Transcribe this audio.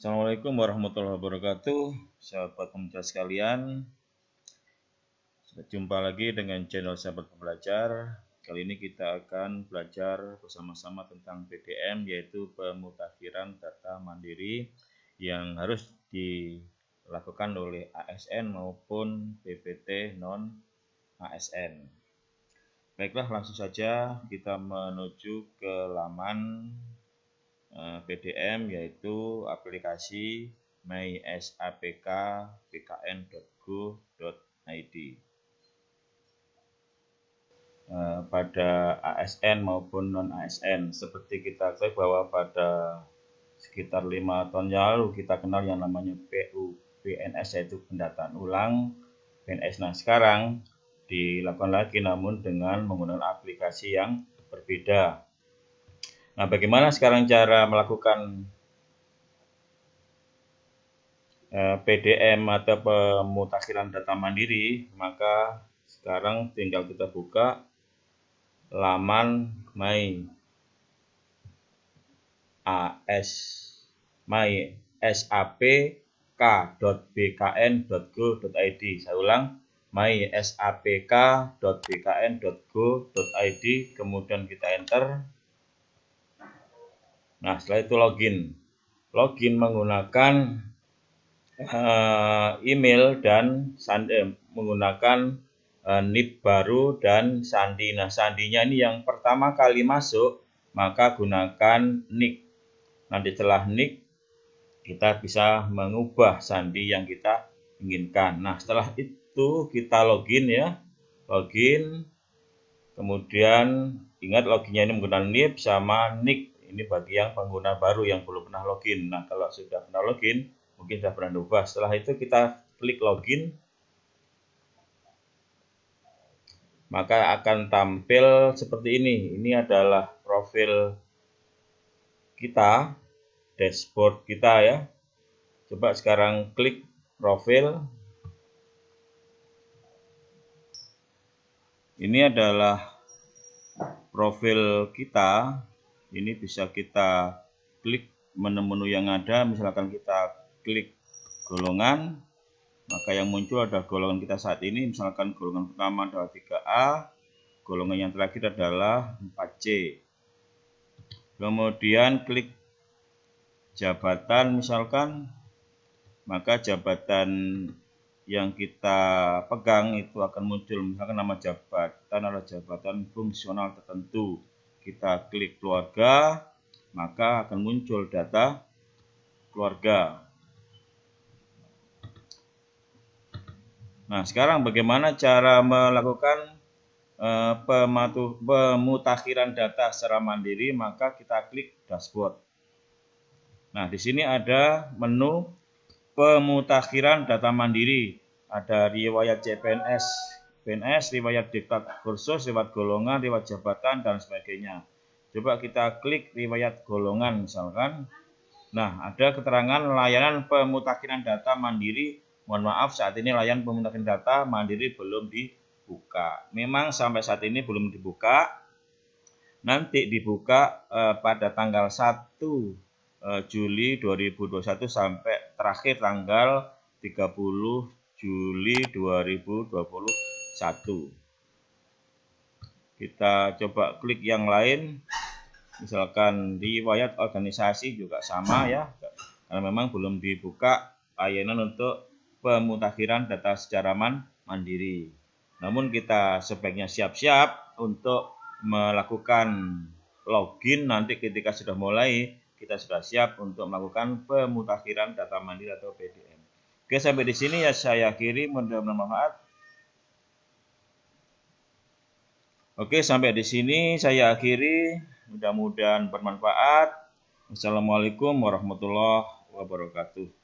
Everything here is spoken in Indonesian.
Assalamualaikum warahmatullahi wabarakatuh Sahabat pembelajar sekalian Jumpa lagi dengan channel sahabat pembelajar Kali ini kita akan belajar bersama-sama tentang PDM Yaitu pemutakhiran data mandiri Yang harus dilakukan oleh ASN maupun PPT non-ASN Baiklah langsung saja kita menuju ke laman Eh, PDM yaitu aplikasi mysapk.bkn.go.id. Eh, pada ASN maupun non ASN, seperti kita ketahui bahwa pada sekitar lima tahun yang lalu kita kenal yang namanya PU PNS yaitu pendataan ulang PNS. Nah sekarang dilakukan lagi namun dengan menggunakan aplikasi yang berbeda Nah, bagaimana sekarang cara melakukan eh, PDM atau pemutakhiran data mandiri, maka sekarang tinggal kita buka laman my as my sapk.bkn.go.id. Saya ulang, my sapk.bkn.go.id, kemudian kita enter. Nah, setelah itu login. Login menggunakan uh, email dan sandi, eh, menggunakan uh, eh, NIP baru dan sandi. Nah, sandinya ini yang pertama kali masuk, maka gunakan nick. Nanti setelah nick, kita bisa mengubah sandi yang kita inginkan. Nah, setelah itu kita login ya. Login, kemudian ingat loginnya ini menggunakan NIP sama nick ini bagi yang pengguna baru yang belum pernah login. Nah, kalau sudah pernah login, mungkin sudah pernah ubah. Setelah itu kita klik login, maka akan tampil seperti ini. Ini adalah profil kita, dashboard kita ya. Coba sekarang klik profil. Ini adalah profil kita ini bisa kita klik menu-menu yang ada misalkan kita klik golongan maka yang muncul adalah golongan kita saat ini misalkan golongan pertama adalah 3A golongan yang terakhir adalah 4C kemudian klik jabatan misalkan maka jabatan yang kita pegang itu akan muncul misalkan nama jabatan adalah jabatan fungsional tertentu kita klik keluarga, maka akan muncul data keluarga. Nah, sekarang bagaimana cara melakukan eh, uh, pemutakhiran data secara mandiri? Maka kita klik dashboard. Nah, di sini ada menu pemutakhiran data mandiri. Ada riwayat CPNS PNS, riwayat diklat kursus, riwayat golongan, riwayat jabatan, dan sebagainya. Coba kita klik riwayat golongan misalkan. Nah, ada keterangan layanan pemutakhiran data mandiri. Mohon maaf, saat ini layanan pemutakhiran data mandiri belum dibuka. Memang sampai saat ini belum dibuka. Nanti dibuka eh, pada tanggal 1 eh, Juli 2021 sampai terakhir tanggal 30 Juli 2020 satu. Kita coba klik yang lain. Misalkan riwayat organisasi juga sama ya. Karena memang belum dibuka layanan untuk pemutakhiran data secara man mandiri. Namun kita sebaiknya siap-siap untuk melakukan login nanti ketika sudah mulai kita sudah siap untuk melakukan pemutakhiran data mandiri atau PDM. Oke, sampai di sini ya saya akhiri. Mudah-mudahan bermanfaat. Oke, sampai di sini saya akhiri. Mudah-mudahan bermanfaat. Assalamualaikum warahmatullahi wabarakatuh.